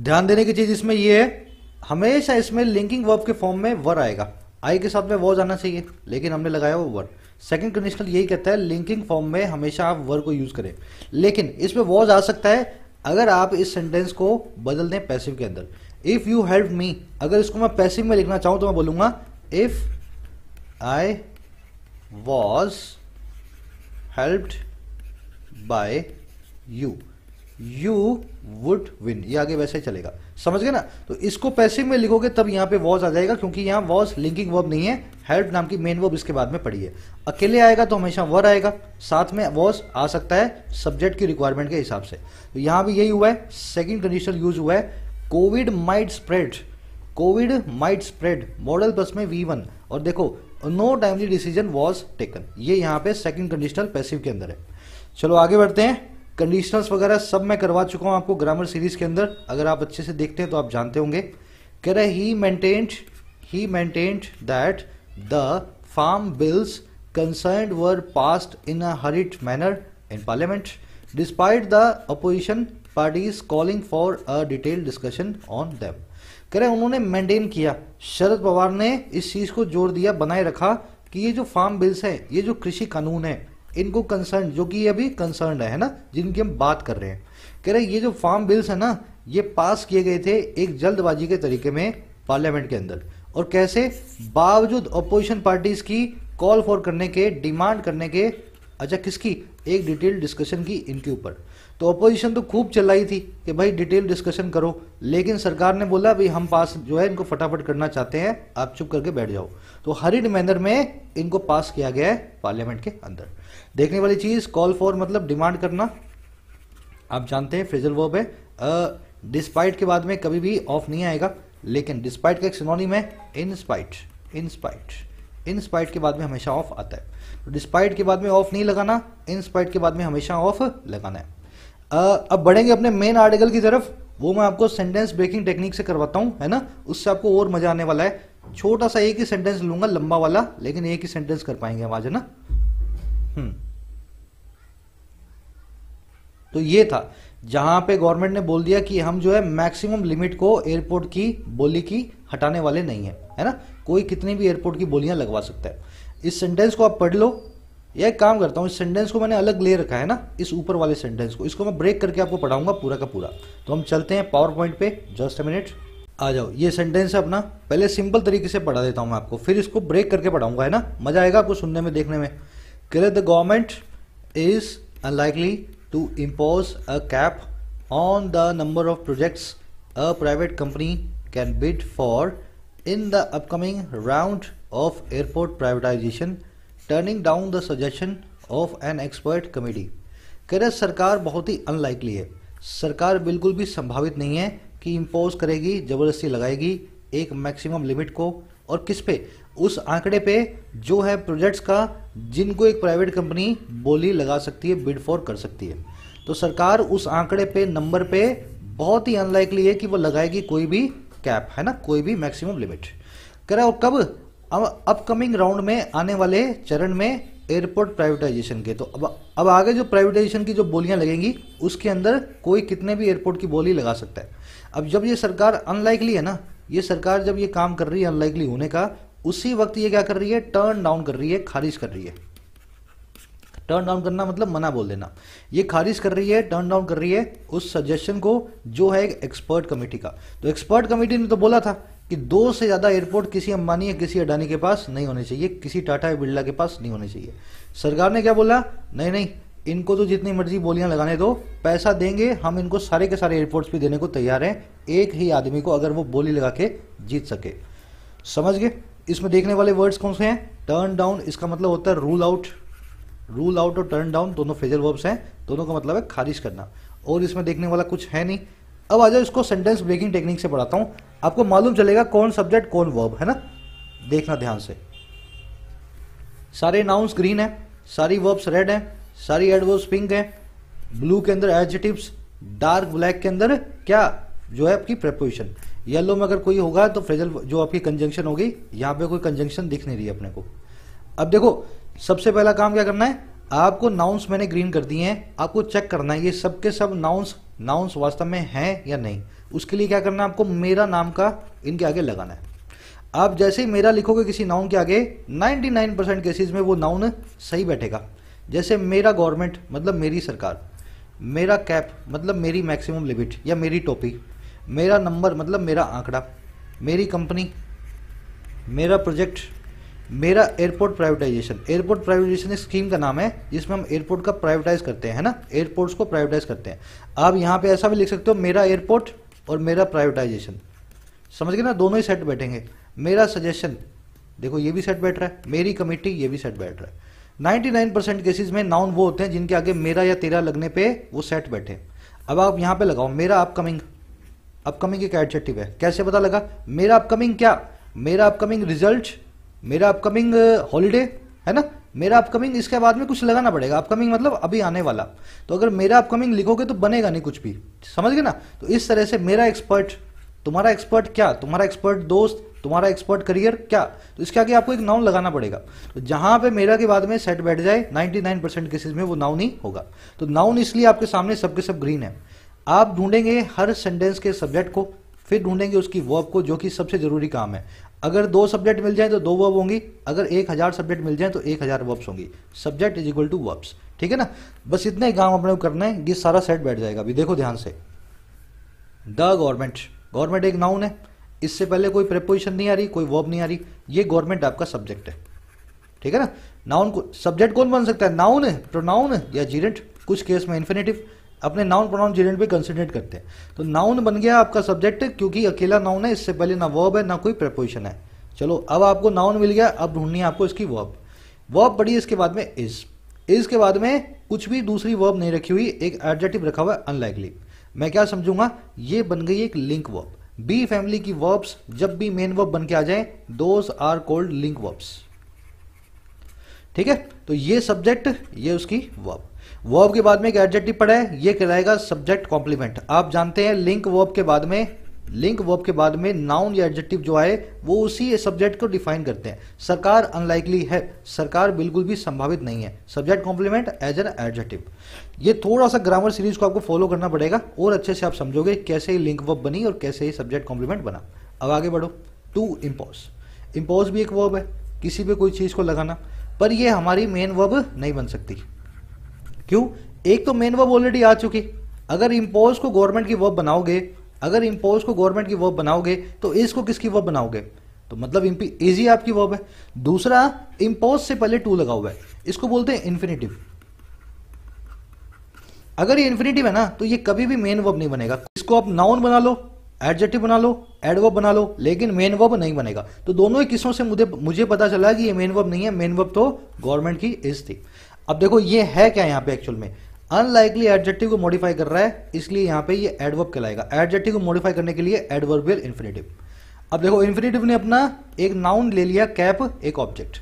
ध्यान देने की चीज इसमें यह है हमेशा इसमें लिंकिंग वर्ब के फॉर्म में वर आएगा आई के साथ में वॉज आना चाहिए लेकिन हमने लगाया वो वर सेकंड कंडीशनल यही कहता है लिंकिंग फॉर्म में हमेशा आप वर को यूज करें लेकिन इसमें वॉज आ सकता है अगर आप इस सेंटेंस को बदल दें पैसिव के अंदर इफ यू हेल्प मी अगर इसको मैं पैसिव में लिखना चाहूं तो मैं बोलूंगा if I was helped by you you would win ये आगे वैसे ही चलेगा समझ गए ना तो इसको पैसिव में लिखोगे तब यहां पे वॉज आ जाएगा क्योंकि यहां वॉज लिंकिंग वर्ब नहीं है हेल्प नाम की मेन वर्ब इसके बाद में पड़ी है अकेले आएगा तो हमेशा वर आएगा साथ में वॉज आ सकता है सब्जेक्ट की रिक्वायरमेंट के हिसाब से तो यहां भी यही हुआ है सेकेंड कंडीशन यूज हुआ है Covid might spread Covid might spread modal बस में वी वन और देखो no timely decision was taken ये यहां पे सेकंड कंडीशनल पैसिव के अंदर है चलो आगे बढ़ते हैं कंडीशनल्स वगैरह सब मैं करवा चुका हूं आपको ग्रामर सीरीज के अंदर अगर आप अच्छे से देखते हैं तो आप जानते होंगे कह रहे he maintained he maintained that the farm bills concern were passed in a hurried manner in parliament despite the opposition is calling for a detail discussion on them. कह रहे उन्होंने मेंटेन किया शरद पवार ने इस चीज को जोर दिया बनाए रखा कि ये जो फार्म बिल्स हैं ये जो कृषि कानून है इनको कंसर्न जो कि ये अभी कंसर्न है ना जिनकी हम बात कर रहे हैं कह रहे ये जो फार्म बिल्स है ना ये पास किए गए थे एक जल्दबाजी के तरीके में पार्लियामेंट के अंदर और कैसे बावजूद अपोजिशन पार्टीज की कॉल फॉर करने के डिमांड करने के अच्छा किसकी एक डिटेल डिस्कशन की इनके ऊपर तो अपोजिशन तो खूब चलाई थी कि भाई डिटेल डिस्कशन करो लेकिन सरकार ने बोला भाई हम पास जो है इनको फटाफट करना चाहते हैं आप चुप करके बैठ जाओ तो हरिड मैनर में इनको पास किया गया है पार्लियामेंट के अंदर देखने वाली चीज कॉल फॉर मतलब डिमांड करना आप जानते हैं फ्रिजल वर्ब है डिस्पाइट के बाद में कभी भी ऑफ नहीं आएगा लेकिन डिस्पाइट का एक सिनोनिम है इनस्पाइट इनस्पाइट इनस्पाइट के बाद में हमेशा ऑफ आता है डिस्पाइट तो के बाद में ऑफ नहीं लगाना इनस्पाइट के बाद में हमेशा ऑफ लगाना है अब बढ़ेंगे अपने मेन आर्टिकल की तरफ वो मैं आपको सेंटेंस ब्रेकिंग टेक्निक से करवाता हूं है ना उससे आपको और मजा आने वाला है छोटा सा एक ही सेंटेंस लूंगा लंबा वाला लेकिन एक ही सेंटेंस कर पाएंगे हम आज है ना हम्म। तो ये था जहां पे गवर्नमेंट ने बोल दिया कि हम जो है मैक्सिमम लिमिट को एयरपोर्ट की बोली की हटाने वाले नहीं है है ना कोई कितनी भी एयरपोर्ट की बोलियां लगवा सकता है इस सेंटेंस को आप पढ़ लो एक काम करता हूँ इस सेंटेंस को मैंने अलग ले रखा है ना इस ऊपर वाले सेंटेंस को इसको मैं ब्रेक करके आपको पढ़ाऊंगा पूरा का पूरा तो हम चलते हैं पावर पॉइंट पे जस्ट अ मिनट आ जाओ ये सेंटेंस है अपना पहले सिंपल तरीके से पढ़ा देता हूँ मैं आपको फिर इसको ब्रेक करके पढ़ाऊंगा है ना मजा आएगा आपको सुनने में देखने में clear the government is unlikely to impose a cap on the number of projects a private company can bid for in the upcoming round of airport privatisation turning down the suggestion of an expert committee कह रहे सरकार बहुत ही unlikely है सरकार बिल्कुल भी संभावित नहीं है कि इम्पोज करेगी जबरदस्ती लगाएगी एक मैक्सिमम लिमिट को और किस पे उस आंकड़े पे जो है प्रोजेक्ट्स का जिनको एक प्राइवेट कंपनी बोली लगा सकती है बिड फॉर कर सकती है तो सरकार उस आंकड़े पे नंबर पे बहुत ही अनलाइकली है कि वो लगाएगी कोई भी कैप है ना कोई भी मैक्सिमम लिमिट करे और कब अब अपकमिंग राउंड में आने वाले चरण में एयरपोर्ट प्राइवेटाइजेशन के तो अब अब आगे जो प्राइवेटाइजेशन की जो बोलियां लगेंगी उसके अंदर कोई कितने भी एयरपोर्ट की बोली लगा सकता है अब जब ये सरकार अनलाइकली है ना ये सरकार जब ये काम कर रही है अनलाइकली होने का उसी वक्त ये क्या कर रही है टर्न डाउन कर रही है खारिज कर रही है टर्न डाउन करना मतलब मना बोल देना ये खारिज कर रही है टर्न डाउन कर रही है उस सजेशन को जो है एक एक्सपर्ट कमेटी का तो एक्सपर्ट कमेटी ने तो बोला था कि दो से ज़्यादा एयरपोर्ट किसी अंबानी या किसी अडानी के पास नहीं होने चाहिए किसी टाटा या बिरला के पास नहीं होने चाहिए सरकार ने क्या बोला नहीं नहीं इनको तो जितनी मर्जी बोलियां लगाने दो पैसा देंगे हम इनको सारे के सारे एयरपोर्ट्स भी देने को तैयार हैं एक ही आदमी को अगर वो बोली लगा के जीत सके समझ गए इसमें देखने वाले वर्ड्स कौन से हैं टर्न डाउन इसका मतलब होता है रूल आउट रूल आउट और टर्न डाउन दोनों फेजल वर्ब्स हैं दोनों का मतलब है खारिज करना और इसमें देखने वाला कुछ है नहीं अब आ जाओ इसको सेंटेंस ब्रेकिंग टेक्निक से पढ़ाता हूँ आपको मालूम चलेगा कौन सब्जेक्ट कौन वर्ब है ना देखना ध्यान से सारे नाउन्स ग्रीन है सारी वर्ब्स रेड है सारी एडवर्ब्स पिंक है ब्लू के अंदर एडजेटिव्स डार्क ब्लैक के अंदर क्या जो है आपकी प्रपोजिशन येलो में अगर कोई होगा तो फ्रेजल जो आपकी कंजंक्शन होगी यहाँ पे कोई कंजंक्शन दिख नहीं रही अपने को अब देखो सबसे पहला काम क्या करना है आपको नाउन्स मैंने ग्रीन कर दिए हैं आपको चेक करना है ये सबके सब नाउन्स नाउन्स वास्तव में हैं या नहीं उसके लिए क्या करना है आपको मेरा नाम का इनके आगे लगाना है आप जैसे ही मेरा लिखोगे किसी नाउन के आगे 99 परसेंट केसेज में वो नाउन सही बैठेगा जैसे मेरा गवर्नमेंट मतलब मेरी सरकार मेरा कैप मतलब मेरी मैक्सिमम लिमिट या मेरी टोपी मेरा नंबर मतलब मेरा आंकड़ा मेरी कंपनी मेरा प्रोजेक्ट मेरा एयरपोर्ट प्राइवेटाइजेशन एयरपोर्ट प्राइवेटाइजेशन एक स्कीम का नाम है जिसमें हम एयरपोर्ट का प्राइवेटाइज करते हैं ना एयरपोर्ट्स को प्राइवेटाइज करते हैं आप यहाँ पे ऐसा भी लिख सकते हो मेरा एयरपोर्ट और मेरा प्रायोटाइजेशन समझ गए ना दोनों ही सेट बैठेंगे मेरा सजेशन देखो ये भी सेट बैठ रहा है मेरी कमेटी ये भी सेट बैठ रहा है 99 परसेंट केसेज में नाउन वो होते हैं जिनके आगे मेरा या तेरा लगने पे वो सेट बैठे अब आप यहां पे लगाओ मेरा अपकमिंग अपकमिंग एक एडजेक्टिव है कैसे पता लगा मेरा अपकमिंग क्या मेरा अपकमिंग रिजल्ट मेरा अपकमिंग हॉलीडे uh, है ना मेरा अपकमिंग इसके बाद में कुछ लगाना पड़ेगा अपकमिंग मतलब अभी आने वाला तो अगर मेरा अपकमिंग लिखोगे तो बनेगा नहीं कुछ भी समझ गए ना तो इस तरह से मेरा एक्सपर्ट तुम्हारा एक्सपर्ट क्या तुम्हारा एक्सपर्ट दोस्त तुम्हारा एक्सपर्ट करियर क्या तो इसके आगे आपको एक नाउन लगाना पड़ेगा तो जहां पे मेरा के बाद में सेट बैठ जाए 99 परसेंट केसेज में वो नाउन ही होगा तो नाउन इसलिए आपके सामने सबके सब ग्रीन है आप ढूंढेंगे हर सेंटेंस के सब्जेक्ट को फिर ढूंढेंगे उसकी वर्ब को जो कि सबसे जरूरी काम है अगर दो सब्जेक्ट मिल जाए तो दो वर्ब होंगी अगर एक हज़ार सब्जेक्ट मिल जाए तो एक हज़ार वर्ब्स होंगी subject is equal to verbs ठीक है ना बस इतने ही काम अपने को करना है कि सारा सेट बैठ जाएगा अभी देखो ध्यान से द गवर्नमेंट गवर्नमेंट एक नाउन है इससे पहले कोई प्रपोजिशन नहीं आ रही कोई वर्ब नहीं आ रही ये गवर्नमेंट आपका सब्जेक्ट है ठीक है ना नाउन को सब्जेक्ट कौन बन सकता है नाउन प्रोनाउन या जीरेंट कुछ केस में इन्फिनेटिव अपने नाउन प्रोनाउन जेरेंट भी कंसिडरेट करते हैं तो नाउन बन गया आपका सब्जेक्ट क्योंकि अकेला नाउन है इससे पहले ना वर्ब है ना कोई प्रपोजिशन है चलो अब आपको नाउन मिल गया अब ढूंढनी है आपको इसकी वर्ब वर्ब पड़ी इसके बाद में इज इज के बाद में कुछ भी दूसरी वर्ब नहीं रखी हुई एक एडजेटिव रखा हुआ है अनलाइकली मैं क्या समझूंगा ये बन गई एक लिंक वर्ब बी फैमिली की वर्ब्स जब भी मेन वर्ब बन के आ जाए those are called link verbs ठीक है तो ये सब्जेक्ट ये उसकी वर्ब वर्ब के बाद में एक एडजेक्टिव पढ़ा है ये कहलाएगा सब्जेक्ट कॉम्प्लीमेंट आप जानते हैं लिंक वर्ब के बाद में लिंक वर्ब के बाद में नाउन या एडजेक्टिव जो आए वो उसी सब्जेक्ट को डिफाइन करते हैं सरकार अनलाइकली है सरकार बिल्कुल भी संभावित नहीं है subject complement as an adjective ये थोड़ा सा ग्रामर सीरीज को आपको फॉलो करना पड़ेगा और अच्छे से आप समझोगे कैसे ही लिंक वर्ब बनी और कैसे ही सब्जेक्ट कॉम्प्लीमेंट बना अब आगे बढ़ो टू इम्पोज इम्पोज भी एक वर्ब है किसी पे कोई चीज़ को लगाना पर ये हमारी मेन वर्ब नहीं बन सकती क्यों एक तो मेन वर्ब ऑलरेडी आ चुकी अगर इम्पोज को गवर्नमेंट की वर्ब बनाओगे अगर इम्पोज को गवर्नमेंट की वर्ब बनाओगे तो इसको किसकी वर्ब बनाओगे तो मतलब इजी आपकी वर्ब है दूसरा इम्पोज से पहले टू लगा हुआ है इसको बोलते हैं इन्फिनेटिव अगर ये इन्फिनेटिव है ना तो ये कभी भी मेन वर्ब नहीं बनेगा इसको आप नाउन बना लो एडजेटिव बना लो एडवर्ब बना लो लेकिन मेन वर्ब नहीं बनेगा तो दोनों ही किस्सों से मुझे मुझे पता चला कि ये मेन वर्ब नहीं है मेन वर्ब तो गवर्नमेंट की इज थी अब देखो ये है क्या यहाँ पे एक्चुअल में अनलाइकली एडजेक्टिव को मॉडिफाई कर रहा है इसलिए यहाँ पे ये एडवर्ब कहलाएगा एडजेक्टिव को मॉडिफाई करने के लिए एडवर्बियल इन्फिनेटिव अब देखो इन्फिनेटिव ने अपना एक नाउन ले लिया कैप एक ऑब्जेक्ट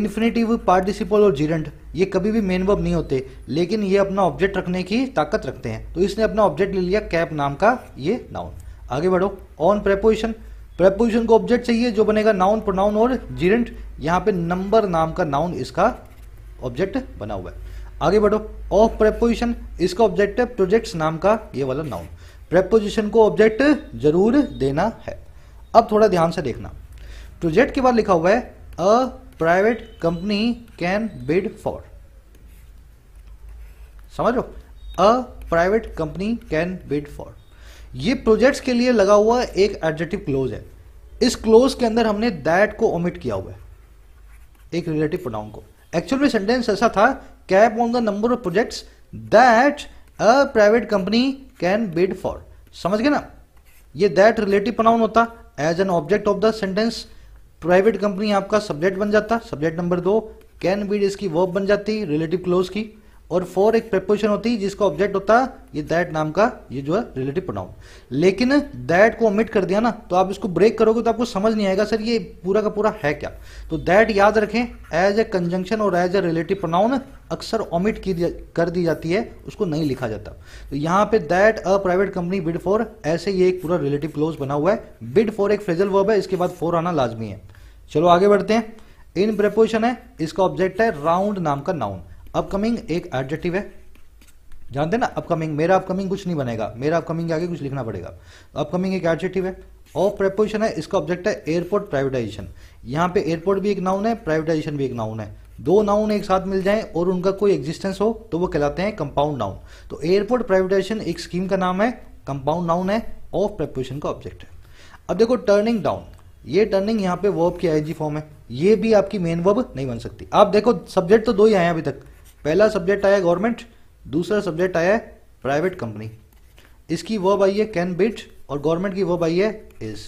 इन्फिनेटिव पार्टिसिपल और जीरेंट ये कभी भी मेन वर्ब नहीं होते लेकिन ये अपना ऑब्जेक्ट रखने की ताकत रखते हैं तो इसने अपना ऑब्जेक्ट ले लिया कैप नाम का ये नाउन आगे बढ़ो ऑन प्रेपोजिशन प्रेपोजिशन को ऑब्जेक्ट चाहिए जो बनेगा नाउन प्रोनाउन और जीरेंट यहाँ पे नंबर नाम का नाउन इसका ऑब्जेक्ट बना हुआ है आगे बढ़ो ऑफ प्रेपोजिशन इसका ऑब्जेक्ट है प्रोजेक्ट नाम का ये वाला नाउन प्रेपोजिशन को ऑब्जेक्ट जरूर देना है अब थोड़ा ध्यान से देखना प्रोजेक्ट के बाद लिखा हुआ है a private company can bid for समझ लो a private company can bid for ये प्रोजेक्ट्स के लिए लगा हुआ एक एडजेक्टिव क्लोज है इस क्लोज के अंदर हमने दैट को ओमिट किया हुआ है एक रिलेटिव प्रोनाउन को एक्चुअल में सेंटेंस ऐसा था cap on the number of projects that a private company can bid for समझ गए ना ये दैट रिलेटिव प्रोनाउन होता as an object of the sentence private company आपका सब्जेक्ट बन जाता सब्जेक्ट नंबर दो कैन बीड इसकी वर्ब बन जाती रिलेटिव क्लोज की और फोर एक प्रेपोजिशन होती है जिसका ऑब्जेक्ट होता है ये दैट नाम का ये जो है रिलेटिव प्रोनाउन लेकिन दैट को ओमिट कर दिया ना तो आप इसको ब्रेक करोगे तो आपको समझ नहीं आएगा सर ये पूरा का पूरा है क्या तो दैट याद रखें एज ए कंजंक्शन और एज ए रिलेटिव प्रोनाउन अक्सर ओमिट की कर दी जाती है उसको नहीं लिखा जाता तो यहाँ पे that a private company bid for ऐसे ये एक पूरा रिलेटिव क्लोज बना हुआ है बिड फॉर एक फ्रेजल वर्ब है इसके बाद फोर आना लाजमी है चलो आगे बढ़ते हैं इन प्रपोजिशन है इसका ऑब्जेक्ट है राउंड नाम का नाउन अपकमिंग एक एडजेक्टिव है जानते ना अपकमिंग मेरा अपकमिंग कुछ नहीं बनेगा मेरा अपकमिंग के आगे कुछ लिखना पड़ेगा अपकमिंग एक एडजेक्टिव है ऑफ प्रेपोजिशन है इसका ऑब्जेक्ट है एयरपोर्ट प्राइवेटाइजेशन यहाँ पे एयरपोर्ट भी एक नाउन है प्राइवेटाइजेशन भी एक नाउन है दो नाउन एक साथ मिल जाएं और उनका कोई एग्जिस्टेंस हो तो वो कहलाते हैं कंपाउंड नाउन तो एयरपोर्ट प्राइवेटाइजेशन एक स्कीम का नाम है कंपाउंड नाउन है ऑफ प्रेपोजिशन का ऑब्जेक्ट है अब देखो टर्निंग डाउन ये टर्निंग यहाँ पे वर्ब की आईजी फॉर्म है ये भी आपकी मेन वर्ब नहीं बन सकती आप देखो सब्जेक्ट तो दो ही आए अभी तक पहला सब्जेक्ट आया गवर्नमेंट दूसरा सब्जेक्ट आया प्राइवेट कंपनी इसकी वर्ब आई है कैन बिट और गवर्नमेंट की वर्ब आई है इज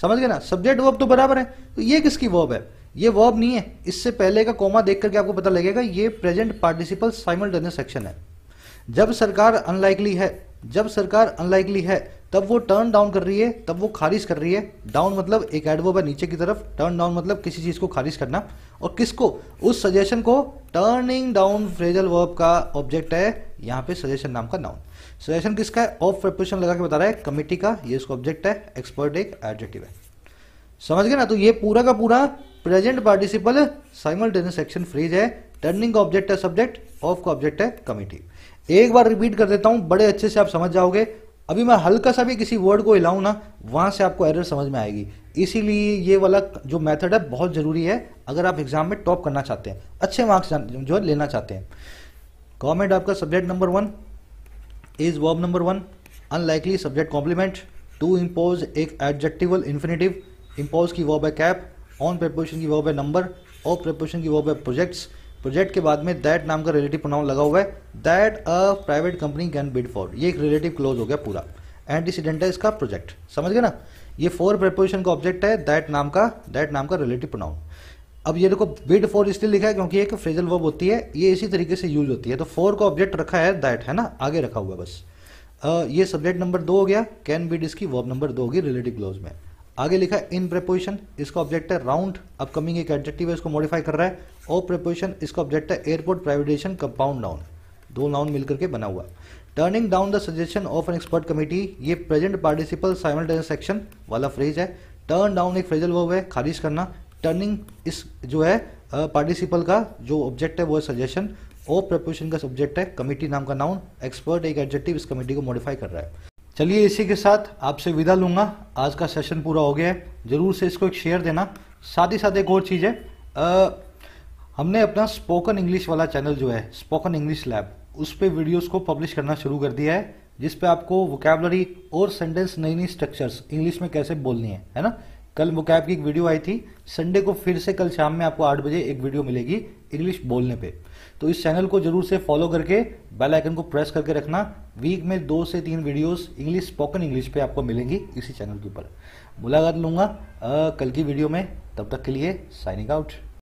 समझ गए ना सब्जेक्ट वर्ब तो बराबर है तो ये किसकी वर्ब है ये वर्ब नहीं है इससे पहले का कोमा देख करके आपको पता लगेगा ये प्रेजेंट पार्टिसिपल साइमल्टेनियस सेक्शन है जब सरकार अनलाइकली है जब सरकार अनलाइकली है तब वो टर्न डाउन कर रही है तब वो खारिज कर रही है डाउन मतलब एक एडवो पर नीचे की तरफ टर्न डाउन मतलब किसी चीज़ को खारिज करना और किसको उस सजेशन को टर्निंग डाउन फ्रेजल वर्ब का ऑब्जेक्ट है यहाँ पे सजेशन नाम का नाउन सजेशन किसका है ऑफ प्रिपरेशन लगा के बता रहा है कमिटी का ये इसका ऑब्जेक्ट है एक्सपर्ट एक एडजेक्टिव है समझ गए ना तो ये पूरा का पूरा present participle simple action phrase है टर्निंग का ऑब्जेक्ट है सब्जेक्ट ऑफ का ऑब्जेक्ट है कमिटी एक बार रिपीट कर देता हूं बड़े अच्छे से आप समझ जाओगे अभी मैं हल्का सा भी किसी वर्ड को हिलाऊ ना वहां से आपको एरर समझ में आएगी इसीलिए ये वाला जो मेथड है बहुत जरूरी है अगर आप एग्जाम में टॉप करना चाहते हैं अच्छे मार्क्स जो है लेना चाहते हैं गवर्नमेंट आपका subject number one is verb number one unlikely subject complement to impose एक एडजेक्टिवल इन्फिनेटिव इम्पोज की वर्ब है कैप ऑन प्रपोजिशन की वर्ब है नंबर ऑफ प्रपोजिशन की वर्ब है प्रोजेक्ट्स प्रोजेक्ट के बाद में दैट नाम का रिलेटिव प्रोनाउन लगा हुआ है that a private company can bid for ये एक रिलेटिव क्लोज हो गया पूरा एंटीसीडेंट है इसका प्रोजेक्ट समझ गए ना ये फोर प्रपोजिशन का ऑब्जेक्ट है दैट नाम का दैट नाम का रिलेटिव प्रोनाउन अब ये देखो बिड फॉर इसलिए लिखा है क्योंकि एक फ्रेजल वर्ब होती है ये इसी तरीके से यूज होती है तो फोर का ऑब्जेक्ट रखा है दैट है ना आगे रखा हुआ बस ये सब्जेक्ट नंबर दो हो गया कैन बीड इसकी वर्ब नंबर दो होगी रिलेटिव क्लोज में आगे लिखा है इन प्रपोजिशन इसका ऑब्जेक्ट है राउंड अपकमिंग एक एडजेक्टिव है इसको मॉडिफाई कर रहा है ओ प्रपोजिशन इसका ऑब्जेक्ट है एयरपोर्ट प्राइवेटेशन कंपाउंड नाउन दो नाउन मिलकर के बना हुआ turning down the suggestion of an expert committee ये प्रेजेंट पार्टिसिपल साइमल सेक्शन वाला फ्रेज है टर्न डाउन एक फ्रेजल वो है खारिज करना टर्निंग इस जो है पार्टिसिपल का जो ऑब्जेक्ट है वो है सजेशन ओ प्रपोजिशन का सब्जेक्ट है कमेटी नाम का नाउन एक्सपर्ट एक एडजेक्टिव इस कमेटी को मॉडिफाई कर रहा है चलिए इसी के साथ आपसे विदा लूंगा आज का सेशन पूरा हो गया है जरूर से इसको एक शेयर देना साथ ही साथ एक और चीज़ है हमने अपना स्पोकन इंग्लिश वाला चैनल जो है स्पोकन इंग्लिश लैब उस पर वीडियोज को पब्लिश करना शुरू कर दिया है जिस पे आपको वोकेबलरी और सेंटेंस नई नई स्ट्रक्चर्स इंग्लिश में कैसे बोलनी है है ना कल वोकैब की एक वीडियो आई थी संडे को फिर से कल शाम में आपको आठ बजे एक वीडियो मिलेगी इंग्लिश बोलने पे तो इस चैनल को जरूर से फॉलो करके बेल आइकन को प्रेस करके रखना वीक में दो से तीन वीडियोस इंग्लिश स्पोकन इंग्लिश पे आपको मिलेंगी इसी चैनल के ऊपर मुलाकात लूंगा आ, कल की वीडियो में तब तक के लिए साइनिंग आउट